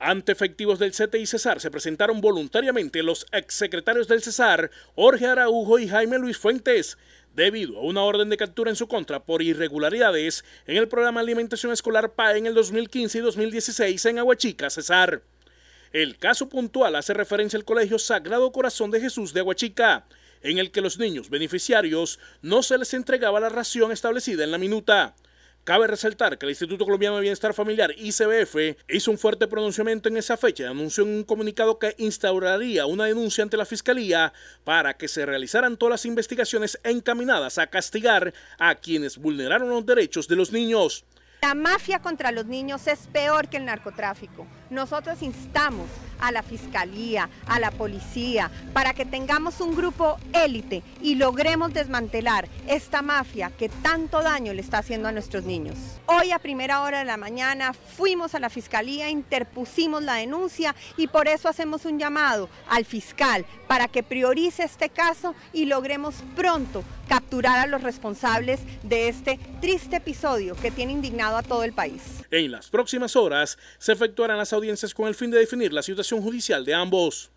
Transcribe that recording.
Ante efectivos del CTI Cesar se presentaron voluntariamente los exsecretarios del Cesar, Jorge Araujo y Jaime Luis Fuentes, debido a una orden de captura en su contra por irregularidades en el programa Alimentación Escolar PAE en el 2015 y 2016 en Aguachica, Cesar. El caso puntual hace referencia al Colegio Sagrado Corazón de Jesús de Aguachica, en el que los niños beneficiarios no se les entregaba la ración establecida en la minuta. Cabe resaltar que el Instituto Colombiano de Bienestar Familiar, ICBF, hizo un fuerte pronunciamiento en esa fecha y anunció en un comunicado que instauraría una denuncia ante la Fiscalía para que se realizaran todas las investigaciones encaminadas a castigar a quienes vulneraron los derechos de los niños. La mafia contra los niños es peor que el narcotráfico. Nosotros instamos a la fiscalía, a la policía, para que tengamos un grupo élite y logremos desmantelar esta mafia que tanto daño le está haciendo a nuestros niños. Hoy a primera hora de la mañana fuimos a la fiscalía, interpusimos la denuncia y por eso hacemos un llamado al fiscal para que priorice este caso y logremos pronto capturar a los responsables de este triste episodio que tiene indignado a todo el país. En las próximas horas se efectuarán las audiencias con el fin de definir la situación judicial de ambos.